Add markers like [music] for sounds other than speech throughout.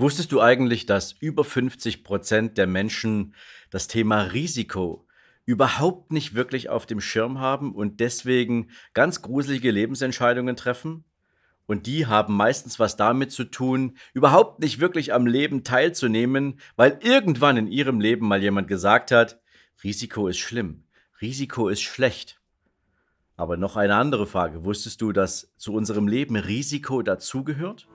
Wusstest du eigentlich, dass über 50 Prozent der Menschen das Thema Risiko überhaupt nicht wirklich auf dem Schirm haben und deswegen ganz gruselige Lebensentscheidungen treffen? Und die haben meistens was damit zu tun, überhaupt nicht wirklich am Leben teilzunehmen, weil irgendwann in ihrem Leben mal jemand gesagt hat, Risiko ist schlimm, Risiko ist schlecht. Aber noch eine andere Frage, wusstest du, dass zu unserem Leben Risiko dazugehört?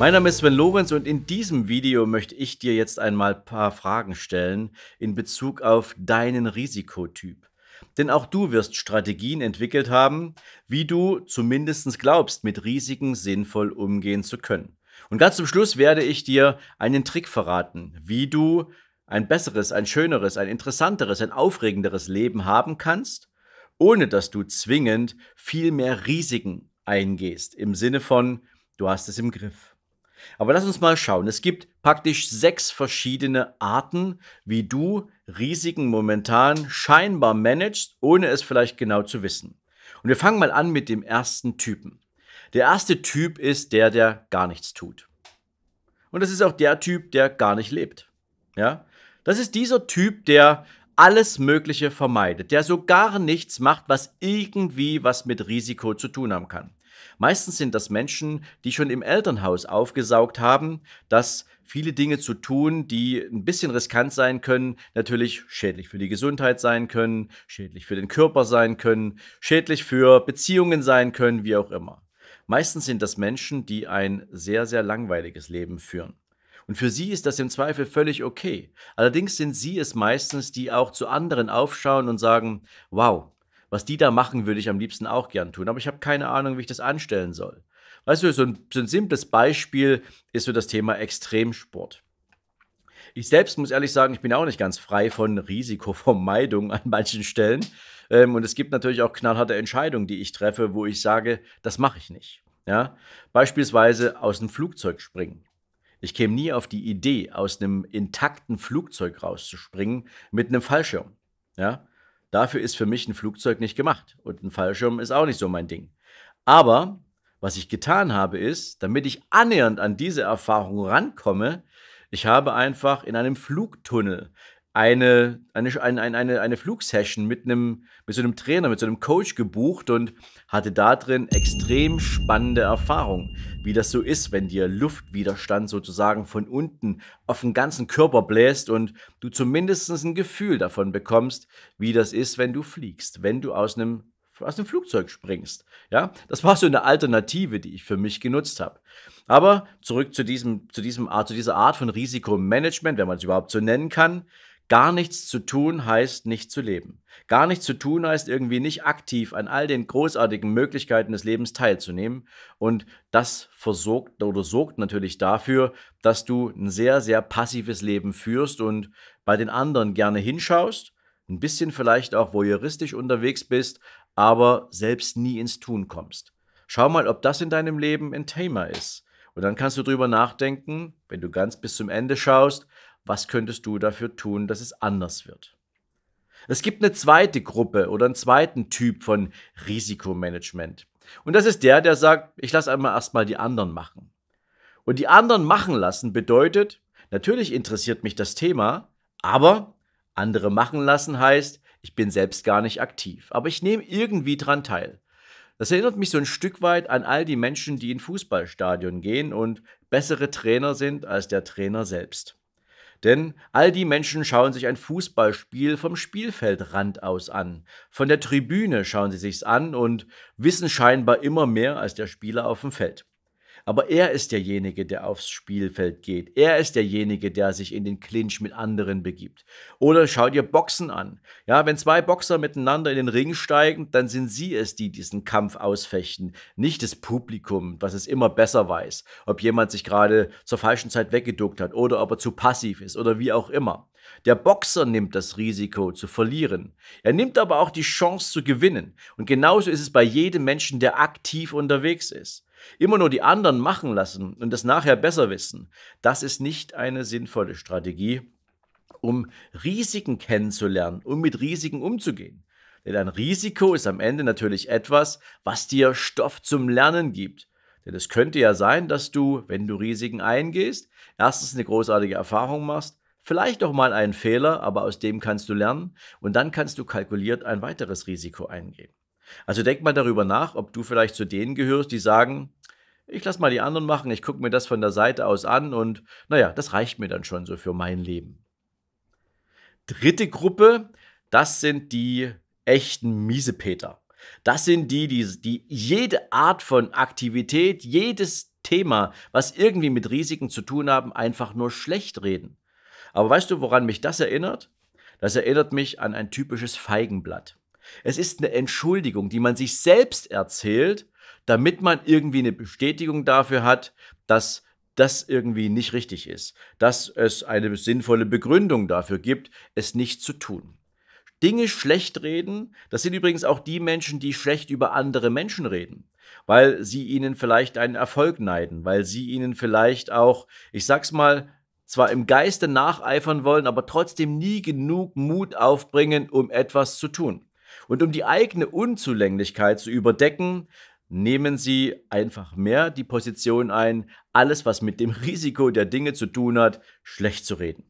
Mein Name ist Sven Lorenz und in diesem Video möchte ich dir jetzt einmal ein paar Fragen stellen in Bezug auf deinen Risikotyp. Denn auch du wirst Strategien entwickelt haben, wie du zumindest glaubst, mit Risiken sinnvoll umgehen zu können. Und ganz zum Schluss werde ich dir einen Trick verraten, wie du ein besseres, ein schöneres, ein interessanteres, ein aufregenderes Leben haben kannst, ohne dass du zwingend viel mehr Risiken eingehst. Im Sinne von, du hast es im Griff. Aber lass uns mal schauen. Es gibt praktisch sechs verschiedene Arten, wie du Risiken momentan scheinbar managst, ohne es vielleicht genau zu wissen. Und wir fangen mal an mit dem ersten Typen. Der erste Typ ist der, der gar nichts tut. Und das ist auch der Typ, der gar nicht lebt. Ja? Das ist dieser Typ, der alles Mögliche vermeidet, der so gar nichts macht, was irgendwie was mit Risiko zu tun haben kann. Meistens sind das Menschen, die schon im Elternhaus aufgesaugt haben, dass viele Dinge zu tun, die ein bisschen riskant sein können, natürlich schädlich für die Gesundheit sein können, schädlich für den Körper sein können, schädlich für Beziehungen sein können, wie auch immer. Meistens sind das Menschen, die ein sehr, sehr langweiliges Leben führen. Und für sie ist das im Zweifel völlig okay. Allerdings sind sie es meistens, die auch zu anderen aufschauen und sagen, wow, was die da machen, würde ich am liebsten auch gern tun, aber ich habe keine Ahnung, wie ich das anstellen soll. Weißt du, so ein, so ein simples Beispiel ist so das Thema Extremsport. Ich selbst muss ehrlich sagen, ich bin auch nicht ganz frei von Risikovermeidung [laughs] an manchen Stellen. Ähm, und es gibt natürlich auch knallharte Entscheidungen, die ich treffe, wo ich sage, das mache ich nicht. Ja? Beispielsweise aus einem Flugzeug springen. Ich käme nie auf die Idee, aus einem intakten Flugzeug rauszuspringen mit einem Fallschirm. Ja? Dafür ist für mich ein Flugzeug nicht gemacht und ein Fallschirm ist auch nicht so mein Ding. Aber was ich getan habe, ist, damit ich annähernd an diese Erfahrung rankomme, ich habe einfach in einem Flugtunnel eine, eine, eine, eine, eine Flugsession mit einem, mit so einem Trainer, mit so einem Coach gebucht und hatte da drin extrem spannende Erfahrungen, wie das so ist, wenn dir Luftwiderstand sozusagen von unten auf den ganzen Körper bläst und du zumindest ein Gefühl davon bekommst, wie das ist, wenn du fliegst, wenn du aus einem aus dem Flugzeug springst. Ja, das war so eine Alternative, die ich für mich genutzt habe. Aber zurück zu diesem, zu diesem zu dieser Art von Risikomanagement, wenn man es überhaupt so nennen kann. Gar nichts zu tun heißt nicht zu leben. Gar nichts zu tun heißt irgendwie nicht aktiv an all den großartigen Möglichkeiten des Lebens teilzunehmen. Und das versorgt oder sorgt natürlich dafür, dass du ein sehr, sehr passives Leben führst und bei den anderen gerne hinschaust, ein bisschen vielleicht auch voyeuristisch unterwegs bist, aber selbst nie ins Tun kommst. Schau mal, ob das in deinem Leben ein Thema ist. Und dann kannst du darüber nachdenken, wenn du ganz bis zum Ende schaust, was könntest du dafür tun, dass es anders wird? Es gibt eine zweite Gruppe oder einen zweiten Typ von Risikomanagement. Und das ist der, der sagt, ich lasse einmal erstmal die anderen machen. Und die anderen machen lassen bedeutet, natürlich interessiert mich das Thema, aber andere machen lassen heißt, ich bin selbst gar nicht aktiv, aber ich nehme irgendwie dran teil. Das erinnert mich so ein Stück weit an all die Menschen, die in Fußballstadion gehen und bessere Trainer sind als der Trainer selbst. Denn all die Menschen schauen sich ein Fußballspiel vom Spielfeldrand aus an. Von der Tribüne schauen sie sich's an und wissen scheinbar immer mehr als der Spieler auf dem Feld. Aber er ist derjenige, der aufs Spielfeld geht. Er ist derjenige, der sich in den Clinch mit anderen begibt. Oder schau dir Boxen an. Ja, wenn zwei Boxer miteinander in den Ring steigen, dann sind sie es, die diesen Kampf ausfechten, nicht das Publikum, was es immer besser weiß, ob jemand sich gerade zur falschen Zeit weggeduckt hat oder ob er zu passiv ist oder wie auch immer. Der Boxer nimmt das Risiko zu verlieren. Er nimmt aber auch die Chance zu gewinnen. Und genauso ist es bei jedem Menschen, der aktiv unterwegs ist. Immer nur die anderen machen lassen und das nachher besser wissen, das ist nicht eine sinnvolle Strategie, um Risiken kennenzulernen, um mit Risiken umzugehen. Denn ein Risiko ist am Ende natürlich etwas, was dir Stoff zum Lernen gibt. Denn es könnte ja sein, dass du, wenn du Risiken eingehst, erstens eine großartige Erfahrung machst, vielleicht auch mal einen Fehler, aber aus dem kannst du lernen und dann kannst du kalkuliert ein weiteres Risiko eingehen. Also denk mal darüber nach, ob du vielleicht zu denen gehörst, die sagen, ich lasse mal die anderen machen, ich gucke mir das von der Seite aus an und naja, das reicht mir dann schon so für mein Leben. Dritte Gruppe, das sind die echten Miesepeter. Das sind die, die, die jede Art von Aktivität, jedes Thema, was irgendwie mit Risiken zu tun haben, einfach nur schlecht reden. Aber weißt du, woran mich das erinnert? Das erinnert mich an ein typisches Feigenblatt. Es ist eine Entschuldigung, die man sich selbst erzählt, damit man irgendwie eine Bestätigung dafür hat, dass das irgendwie nicht richtig ist, dass es eine sinnvolle Begründung dafür gibt, es nicht zu tun. Dinge schlecht reden, das sind übrigens auch die Menschen, die schlecht über andere Menschen reden, weil sie ihnen vielleicht einen Erfolg neiden, weil sie ihnen vielleicht auch, ich sag's mal, zwar im Geiste nacheifern wollen, aber trotzdem nie genug Mut aufbringen, um etwas zu tun. Und um die eigene Unzulänglichkeit zu überdecken, nehmen Sie einfach mehr die Position ein, alles, was mit dem Risiko der Dinge zu tun hat, schlecht zu reden.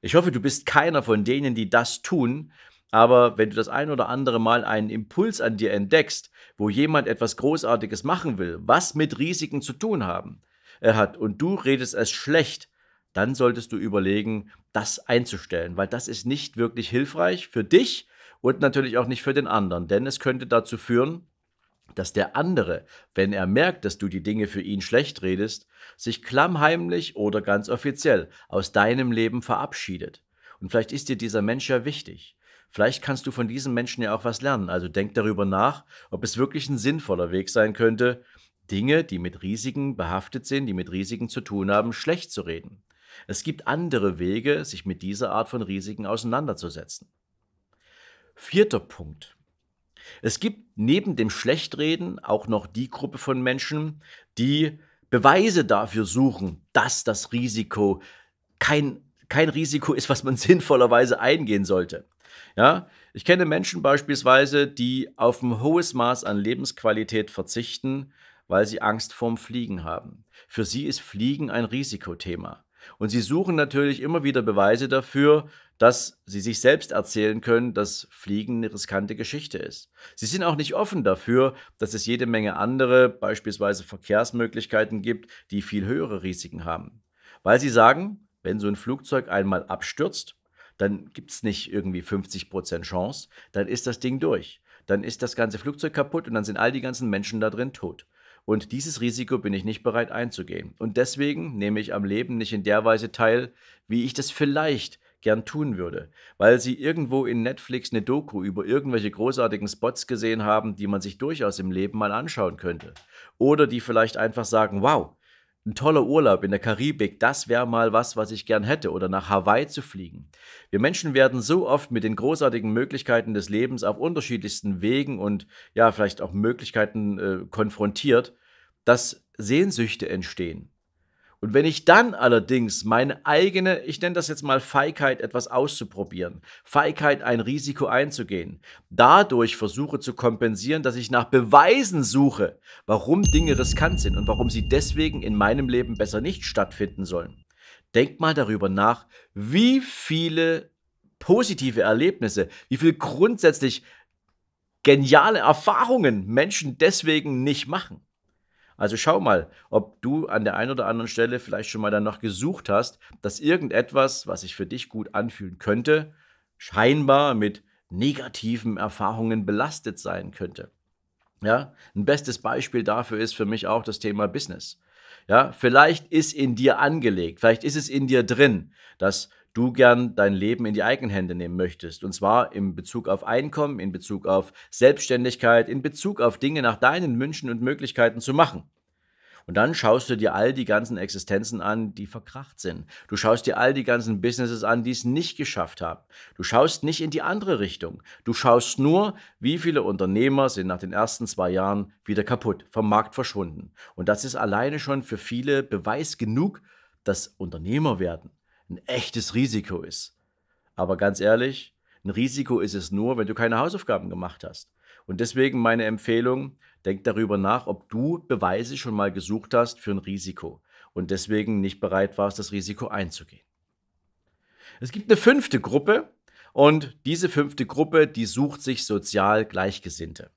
Ich hoffe, du bist keiner von denen, die das tun, aber wenn du das ein oder andere Mal einen Impuls an dir entdeckst, wo jemand etwas Großartiges machen will, was mit Risiken zu tun haben, er äh, hat und du redest es schlecht, dann solltest du überlegen, das einzustellen, weil das ist nicht wirklich hilfreich für dich und natürlich auch nicht für den anderen, denn es könnte dazu führen, dass der andere, wenn er merkt, dass du die Dinge für ihn schlecht redest, sich klammheimlich oder ganz offiziell aus deinem Leben verabschiedet. Und vielleicht ist dir dieser Mensch ja wichtig. Vielleicht kannst du von diesem Menschen ja auch was lernen. Also denk darüber nach, ob es wirklich ein sinnvoller Weg sein könnte, Dinge, die mit Risiken behaftet sind, die mit Risiken zu tun haben, schlecht zu reden. Es gibt andere Wege, sich mit dieser Art von Risiken auseinanderzusetzen. Vierter Punkt. Es gibt neben dem Schlechtreden auch noch die Gruppe von Menschen, die Beweise dafür suchen, dass das Risiko kein, kein Risiko ist, was man [laughs] sinnvollerweise eingehen sollte. Ja, ich kenne Menschen beispielsweise, die auf ein hohes Maß an Lebensqualität verzichten, weil sie Angst vorm Fliegen haben. Für sie ist Fliegen ein Risikothema. Und sie suchen natürlich immer wieder Beweise dafür, dass sie sich selbst erzählen können, dass Fliegen eine riskante Geschichte ist. Sie sind auch nicht offen dafür, dass es jede Menge andere, beispielsweise Verkehrsmöglichkeiten gibt, die viel höhere Risiken haben. Weil sie sagen, wenn so ein Flugzeug einmal abstürzt, dann gibt es nicht irgendwie 50% Chance, dann ist das Ding durch. Dann ist das ganze Flugzeug kaputt und dann sind all die ganzen Menschen da drin tot. Und dieses Risiko bin ich nicht bereit einzugehen. Und deswegen nehme ich am Leben nicht in der Weise teil, wie ich das vielleicht gern tun würde, weil sie irgendwo in Netflix eine Doku über irgendwelche großartigen Spots gesehen haben, die man sich durchaus im Leben mal anschauen könnte. Oder die vielleicht einfach sagen, wow, ein toller Urlaub in der Karibik, das wäre mal was, was ich gern hätte, oder nach Hawaii zu fliegen. Wir Menschen werden so oft mit den großartigen Möglichkeiten des Lebens auf unterschiedlichsten Wegen und ja, vielleicht auch Möglichkeiten äh, konfrontiert, dass Sehnsüchte entstehen. Und wenn ich dann allerdings meine eigene, ich nenne das jetzt mal Feigheit, etwas auszuprobieren, Feigheit, ein Risiko einzugehen, dadurch versuche zu kompensieren, dass ich nach Beweisen suche, warum Dinge riskant sind und warum sie deswegen in meinem Leben besser nicht stattfinden sollen. denk mal darüber nach, wie viele positive Erlebnisse, wie viel grundsätzlich geniale Erfahrungen Menschen deswegen nicht machen. Also schau mal, ob du an der einen oder anderen Stelle vielleicht schon mal danach gesucht hast, dass irgendetwas, was sich für dich gut anfühlen könnte, scheinbar mit negativen Erfahrungen belastet sein könnte. Ja, ein bestes Beispiel dafür ist für mich auch das Thema Business. Ja, vielleicht ist in dir angelegt, vielleicht ist es in dir drin, dass du gern dein Leben in die eigenen Hände nehmen möchtest. Und zwar in Bezug auf Einkommen, in Bezug auf Selbstständigkeit, in Bezug auf Dinge nach deinen Wünschen und Möglichkeiten zu machen. Und dann schaust du dir all die ganzen Existenzen an, die verkracht sind. Du schaust dir all die ganzen Businesses an, die es nicht geschafft haben. Du schaust nicht in die andere Richtung. Du schaust nur, wie viele Unternehmer sind nach den ersten zwei Jahren wieder kaputt, vom Markt verschwunden. Und das ist alleine schon für viele Beweis genug, dass Unternehmer werden ein echtes Risiko ist. Aber ganz ehrlich, ein Risiko ist es nur, wenn du keine Hausaufgaben gemacht hast. Und deswegen meine Empfehlung, denk darüber nach, ob du Beweise schon mal gesucht hast für ein Risiko und deswegen nicht bereit warst, das Risiko einzugehen. Es gibt eine fünfte Gruppe und diese fünfte Gruppe, die sucht sich sozial Gleichgesinnte.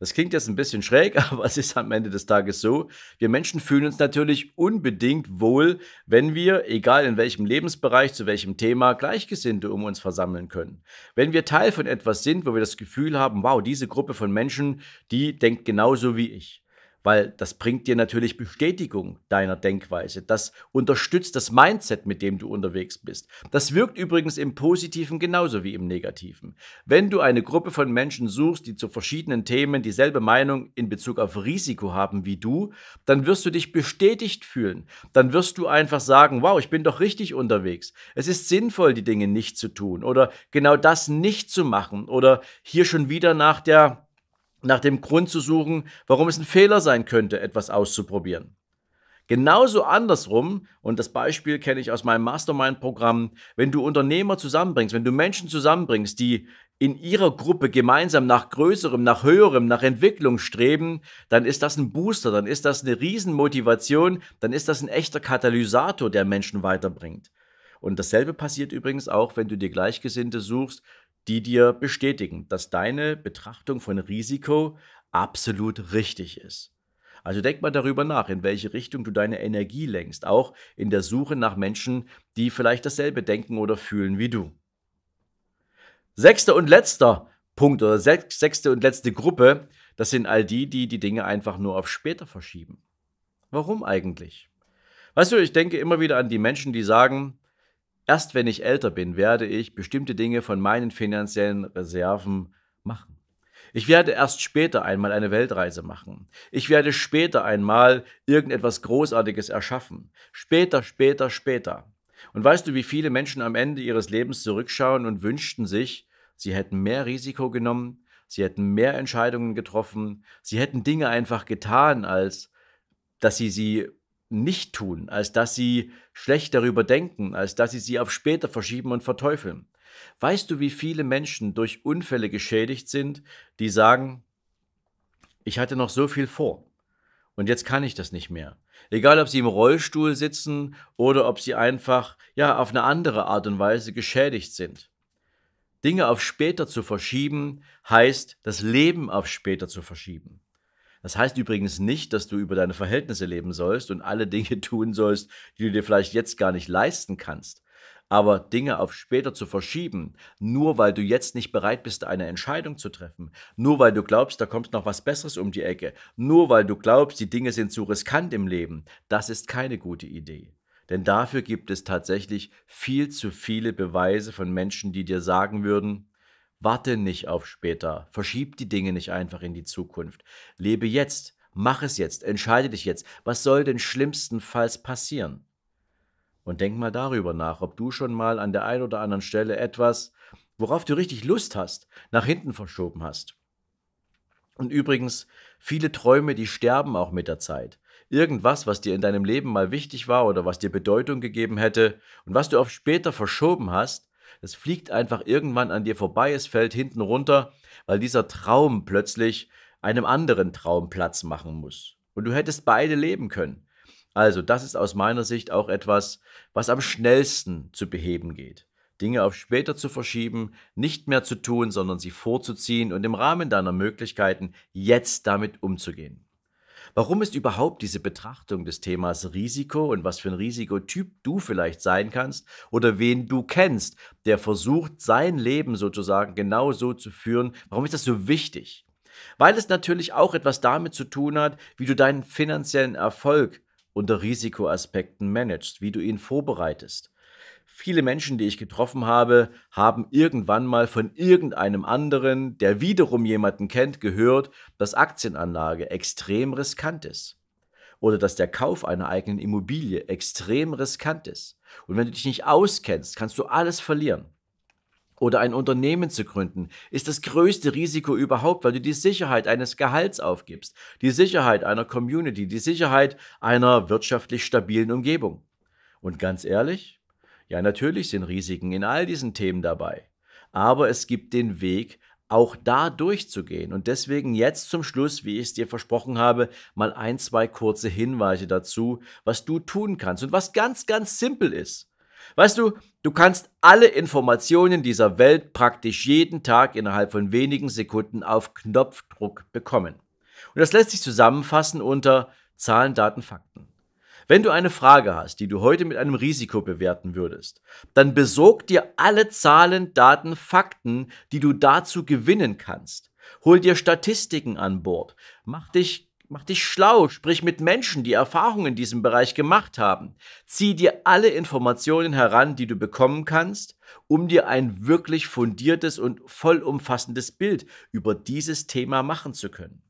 Das klingt jetzt ein bisschen schräg, [laughs] aber es ist am Ende des Tages so. Wir Menschen fühlen uns natürlich unbedingt wohl, wenn wir, egal in welchem Lebensbereich, zu welchem Thema, Gleichgesinnte um uns versammeln können. Wenn wir Teil von etwas sind, wo wir das Gefühl haben, wow, diese Gruppe von Menschen, die denkt genauso wie ich weil das bringt dir natürlich Bestätigung deiner Denkweise. Das unterstützt das Mindset, mit dem du unterwegs bist. Das wirkt übrigens im Positiven genauso wie im Negativen. Wenn du eine Gruppe von Menschen suchst, die zu verschiedenen Themen dieselbe Meinung in Bezug auf Risiko haben wie du, dann wirst du dich bestätigt fühlen. Dann wirst du einfach sagen, wow, ich bin doch richtig unterwegs. Es ist sinnvoll, die Dinge nicht zu tun oder genau das nicht zu machen oder hier schon wieder nach der nach dem Grund zu suchen, warum es ein Fehler sein könnte, etwas auszuprobieren. Genauso andersrum, und das Beispiel kenne ich aus meinem Mastermind-Programm, wenn du Unternehmer zusammenbringst, wenn du Menschen zusammenbringst, die in ihrer Gruppe gemeinsam nach Größerem, nach Höherem, nach Entwicklung streben, dann ist das ein Booster, dann ist das eine Riesenmotivation, dann ist das ein echter Katalysator, der Menschen weiterbringt. Und dasselbe passiert übrigens auch, wenn du dir Gleichgesinnte suchst, die dir bestätigen, dass deine Betrachtung von Risiko absolut richtig ist. Also denk mal darüber nach, in welche Richtung du deine Energie lenkst, auch in der Suche nach Menschen, die vielleicht dasselbe denken oder fühlen wie du. Sechster und letzter Punkt oder sechste und letzte Gruppe, das sind all die, die die Dinge einfach nur auf später verschieben. Warum eigentlich? Weißt du, ich denke immer wieder an die Menschen, die sagen, Erst wenn ich älter bin, werde ich bestimmte Dinge von meinen finanziellen Reserven machen. Ich werde erst später einmal eine Weltreise machen. Ich werde später einmal irgendetwas Großartiges erschaffen. Später, später, später. Und weißt du, wie viele Menschen am Ende ihres Lebens zurückschauen und wünschten sich, sie hätten mehr Risiko genommen, sie hätten mehr Entscheidungen getroffen, sie hätten Dinge einfach getan, als dass sie sie nicht tun, als dass sie schlecht darüber denken, als dass sie sie auf später verschieben und verteufeln. Weißt du, wie viele Menschen durch Unfälle geschädigt sind, die sagen, ich hatte noch so viel vor und jetzt kann ich das nicht mehr. Egal, ob sie im Rollstuhl sitzen oder ob sie einfach, ja, auf eine andere Art und Weise geschädigt sind. Dinge auf später zu verschieben heißt, das Leben auf später zu verschieben. Das heißt übrigens nicht, dass du über deine Verhältnisse leben sollst und alle Dinge [laughs] tun sollst, die du dir vielleicht jetzt gar nicht leisten kannst. Aber Dinge auf später zu verschieben, nur weil du jetzt nicht bereit bist, eine Entscheidung zu treffen, nur weil du glaubst, da kommt noch was Besseres um die Ecke, nur weil du glaubst, die Dinge sind zu riskant im Leben, das ist keine gute Idee. Denn dafür gibt es tatsächlich viel zu viele Beweise von Menschen, die dir sagen würden, Warte nicht auf später. Verschieb die Dinge nicht einfach in die Zukunft. Lebe jetzt. Mach es jetzt. Entscheide dich jetzt. Was soll denn schlimmstenfalls passieren? Und denk mal darüber nach, ob du schon mal an der einen oder anderen Stelle etwas, worauf du richtig Lust hast, nach hinten verschoben hast. Und übrigens, viele Träume, die sterben auch mit der Zeit. Irgendwas, was dir in deinem Leben mal wichtig war oder was dir Bedeutung gegeben hätte und was du auf später verschoben hast, das fliegt einfach irgendwann an dir vorbei, es fällt hinten runter, weil dieser Traum plötzlich einem anderen Traum Platz machen muss. Und du hättest beide leben können. Also das ist aus meiner Sicht auch etwas, was am schnellsten zu beheben geht. Dinge auf später zu verschieben, nicht mehr zu tun, sondern sie vorzuziehen und im Rahmen deiner Möglichkeiten jetzt damit umzugehen. Warum ist überhaupt diese Betrachtung des Themas Risiko und was für ein Risikotyp du vielleicht sein kannst oder wen du kennst, der versucht, sein Leben sozusagen genau so zu führen? Warum ist das so wichtig? Weil es natürlich auch etwas damit zu tun hat, wie du deinen finanziellen Erfolg unter Risikoaspekten managst, wie du ihn vorbereitest. Viele Menschen, die ich getroffen habe, haben irgendwann mal von irgendeinem anderen, der wiederum jemanden kennt, gehört, dass Aktienanlage extrem riskant ist. Oder dass der Kauf einer eigenen Immobilie extrem riskant ist. Und wenn du dich nicht auskennst, kannst du alles verlieren. Oder ein Unternehmen zu gründen, ist das größte Risiko überhaupt, weil du die Sicherheit eines Gehalts aufgibst, die Sicherheit einer Community, die Sicherheit einer wirtschaftlich stabilen Umgebung. Und ganz ehrlich, ja, natürlich sind Risiken in all diesen Themen dabei. Aber es gibt den Weg, auch da durchzugehen. Und deswegen jetzt zum Schluss, wie ich es dir versprochen habe, mal ein, zwei kurze Hinweise dazu, was du tun kannst und was ganz, ganz simpel ist. Weißt du, du kannst alle Informationen dieser Welt praktisch jeden Tag innerhalb von wenigen Sekunden auf Knopfdruck bekommen. Und das lässt sich zusammenfassen unter Zahlen, Daten, Fakten. Wenn du eine Frage hast, die du heute mit einem Risiko bewerten würdest, dann besorg dir alle Zahlen, Daten, Fakten, die du dazu gewinnen kannst. Hol dir Statistiken an Bord. Mach dich Mach dich schlau, sprich mit Menschen, die Erfahrungen in diesem Bereich gemacht haben. Zieh dir alle Informationen heran, die du bekommen kannst, um dir ein wirklich fundiertes und vollumfassendes Bild über dieses Thema machen zu können.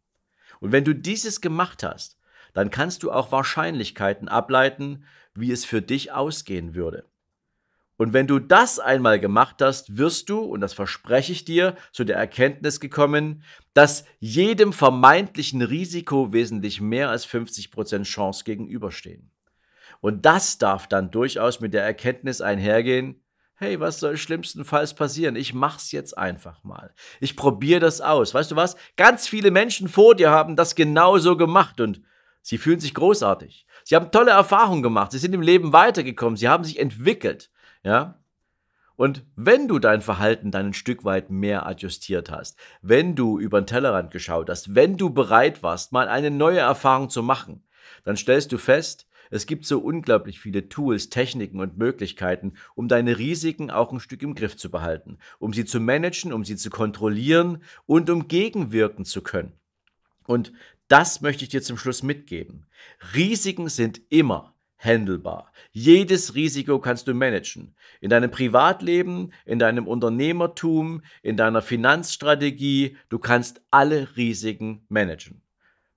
Und wenn du dieses gemacht hast, dann kannst du auch Wahrscheinlichkeiten ableiten, wie es für dich ausgehen würde. Und wenn du das einmal gemacht hast, wirst du, und das verspreche ich dir, zu der Erkenntnis gekommen, dass jedem vermeintlichen Risiko wesentlich mehr als 50% Chance gegenüberstehen. Und das darf dann durchaus mit der Erkenntnis einhergehen, hey, was soll schlimmstenfalls passieren? Ich mach's jetzt einfach mal. Ich probiere das aus. Weißt du was? Ganz viele Menschen vor dir haben das genauso gemacht und Sie fühlen sich großartig. Sie haben tolle Erfahrungen gemacht. Sie sind im Leben weitergekommen. Sie haben sich entwickelt. Ja? Und wenn du dein Verhalten dann ein Stück weit mehr adjustiert hast, wenn du über den Tellerrand geschaut hast, wenn du bereit warst, mal eine neue Erfahrung zu machen, dann stellst du fest, es gibt so unglaublich viele Tools, Techniken und Möglichkeiten, um deine Risiken auch ein Stück im Griff zu behalten, um sie zu managen, um sie zu kontrollieren und um gegenwirken zu können. Und das möchte ich dir zum Schluss mitgeben. Risiken sind immer handelbar. Jedes Risiko kannst du managen. In deinem Privatleben, in deinem Unternehmertum, in deiner Finanzstrategie. Du kannst alle Risiken managen,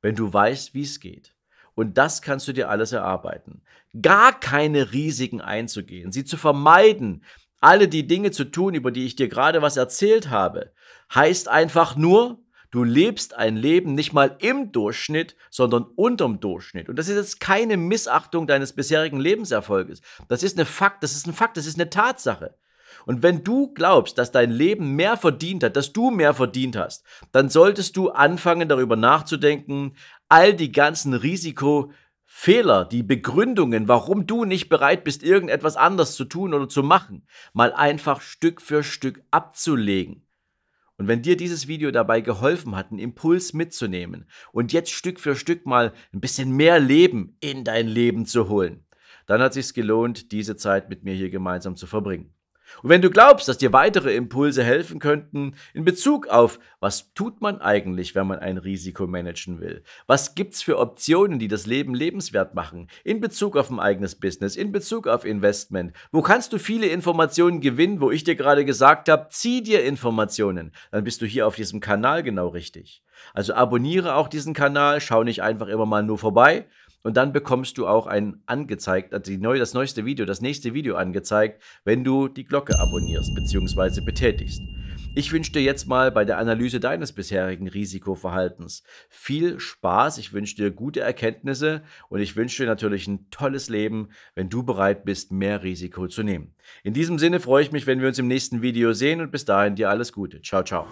wenn du weißt, wie es geht. Und das kannst du dir alles erarbeiten. Gar keine Risiken einzugehen, sie zu vermeiden, alle die Dinge zu tun, über die ich dir gerade was erzählt habe, heißt einfach nur, Du lebst ein Leben nicht mal im Durchschnitt, sondern unterm Durchschnitt. Und das ist jetzt keine Missachtung deines bisherigen Lebenserfolges. Das ist, eine Fakt, das ist ein Fakt, das ist eine Tatsache. Und wenn du glaubst, dass dein Leben mehr verdient hat, dass du mehr verdient hast, dann solltest du anfangen, darüber nachzudenken, all die ganzen Risiko, Fehler, die Begründungen, warum du nicht bereit bist, irgendetwas anders zu tun oder zu machen, mal einfach Stück für Stück abzulegen. Und wenn dir dieses Video dabei geholfen hat, einen Impuls mitzunehmen und jetzt Stück für Stück mal ein bisschen mehr Leben in dein Leben zu holen, dann hat es sich gelohnt, diese Zeit mit mir hier gemeinsam zu verbringen. Und wenn du glaubst, dass dir weitere Impulse helfen könnten in Bezug auf, was tut man eigentlich, wenn man ein Risiko managen will? Was gibt's für Optionen, die das Leben lebenswert machen? In Bezug auf ein eigenes Business, in Bezug auf Investment. Wo kannst du viele Informationen gewinnen, wo ich dir gerade gesagt habe, zieh dir Informationen? Dann bist du hier auf diesem Kanal genau richtig. Also abonniere auch diesen Kanal, schau nicht einfach immer mal nur vorbei, und dann bekommst du auch ein angezeigt, also neu, das neueste Video, das nächste Video angezeigt, wenn du die Glocke abonnierst bzw. betätigst. Ich wünsche dir jetzt mal bei der Analyse deines bisherigen Risikoverhaltens viel Spaß. Ich wünsche dir gute Erkenntnisse und ich wünsche dir natürlich ein tolles Leben, wenn du bereit bist, mehr Risiko zu nehmen. In diesem Sinne freue ich mich, wenn wir uns im nächsten Video sehen und bis dahin dir alles Gute. Ciao, ciao.